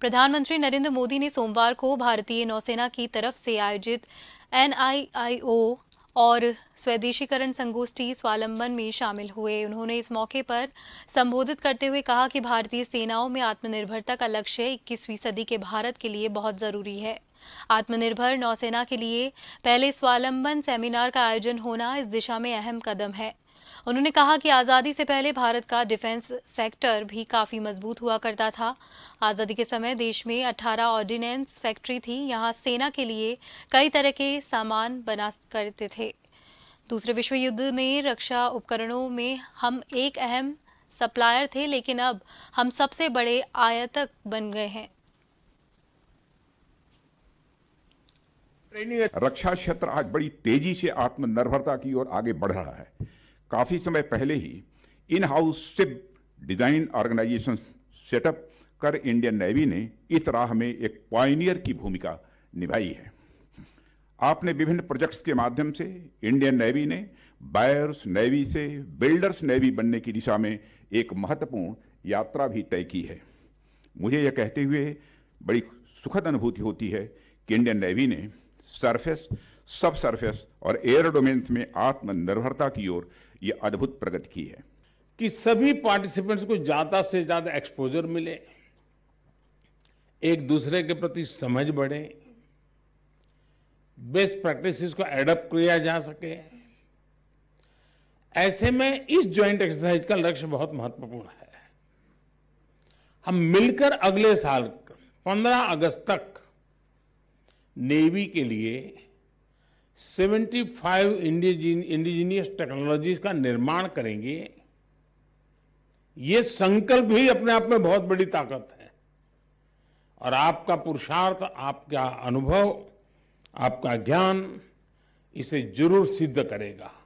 प्रधानमंत्री नरेंद्र मोदी ने सोमवार को भारतीय नौसेना की तरफ से आयोजित एनआईआईओ और स्वदेशीकरण संगोष्ठी स्वालंबन में शामिल हुए उन्होंने इस मौके पर संबोधित करते हुए कहा कि भारतीय सेनाओं में आत्मनिर्भरता का लक्ष्य इक्कीसवीं सदी के भारत के लिए बहुत जरूरी है आत्मनिर्भर नौसेना के लिए पहले स्वालंबन सेमिनार का आयोजन होना इस दिशा में अहम कदम है उन्होंने कहा कि आज़ादी से पहले भारत का डिफेंस सेक्टर भी काफ़ी मजबूत हुआ करता था आज़ादी के समय देश में 18 ऑर्डिनेंस फैक्ट्री थी यहाँ सेना के लिए कई तरह के सामान बना करते थे दूसरे विश्व युद्ध में रक्षा उपकरणों में हम एक अहम सप्लायर थे लेकिन अब हम सबसे बड़े आयातक बन गए हैं रक्षा क्षेत्र आज बड़ी तेजी से आत्मनिर्भरता की ओर आगे बढ़ रहा है काफ़ी समय पहले ही in house ship design organisation setup कर इंडियन नेवी ने इस राह में एक पाइनियर की भूमिका निभाई है आपने विभिन्न प्रोजेक्ट्स के माध्यम से इंडियन नेवी ने बायर्स नेवी से बिल्डर्स नेवी बनने की दिशा में एक महत्वपूर्ण यात्रा भी तय की है मुझे यह कहते हुए बड़ी सुखद अनुभूति होती है कि इंडियन नेवी ने सरफेस सब सरफेस और एयर डोमेन्स में आत्मनिर्भरता की ओर यह अद्भुत प्रगति की है कि सभी पार्टिसिपेंट्स को ज़्यादा से ज़्यादा एक्सपोजर मिले एक दूसरे के प्रति समझ बढ़े बेस्ट प्रैक्टिसेस को एडप्ट किया जा सके ऐसे में इस ज्वाइंट एक्सरसाइज का लक्ष्य बहुत महत्वपूर्ण है हम मिलकर अगले साल 15 अगस्त तक नेवी के लिए 75 इंडिजीनियस टेक्नोलॉजीज का निर्माण करेंगे ये संकल्प ही अपने आप में बहुत बड़ी ताकत है और आपका पुरुषार्थ आपका अनुभव आपका ज्ञान इसे जरूर सिद्ध करेगा